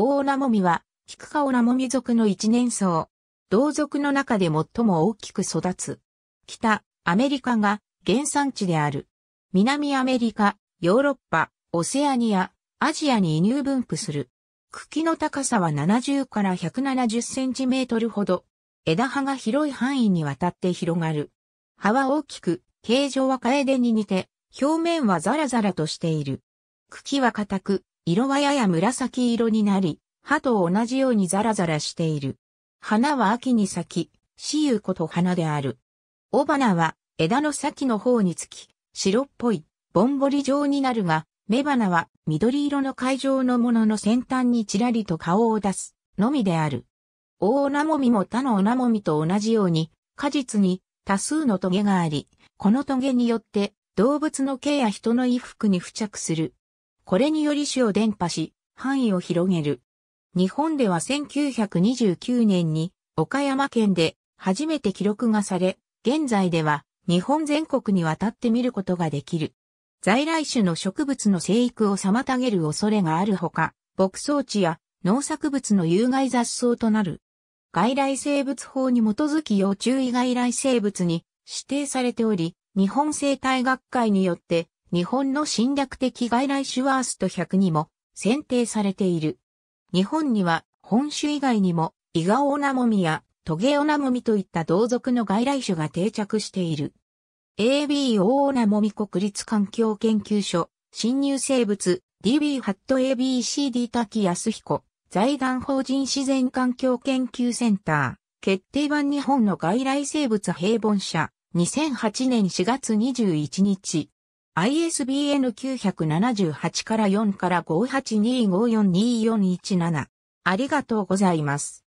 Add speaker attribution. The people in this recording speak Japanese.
Speaker 1: 大なもみは、菊クカオナモミ族の一年草。同族の中で最も大きく育つ。北、アメリカが原産地である。南アメリカ、ヨーロッパ、オセアニア、アジアに移入分布する。茎の高さは70から170センチメートルほど。枝葉が広い範囲にわたって広がる。葉は大きく、形状はカエデに似て、表面はザラザラとしている。茎は硬く、色はやや紫色になり、歯と同じようにザラザラしている。花は秋に咲き、死ゆこと花である。雄花は枝の先の方につき、白っぽい、ぼんぼり状になるが、雌花は緑色の海上のものの先端にちらりと顔を出す、のみである。大オナモミも他のオナモミと同じように、果実に多数のトゲがあり、このトゲによって動物の毛や人の衣服に付着するこれにより種を伝播し、範囲を広げる。日本では1929年に岡山県で初めて記録がされ、現在では日本全国にわたって見ることができる。在来種の植物の生育を妨げる恐れがあるほか、牧草地や農作物の有害雑草となる。外来生物法に基づき要注意外来生物に指定されており、日本生態学会によって日本の侵略的外来種ワースト100にも選定されている。日本には本種以外にもイガオナモミやトゲオナモミといった同族の外来種が定着している。a b オオナモミ国立環境研究所侵入生物 DB ハット ABCD 滝康彦財団法人自然環境研究センター決定版日本の外来生物平凡社2008年4月21日 ISBN 978から4から582542417。ありがとうございます。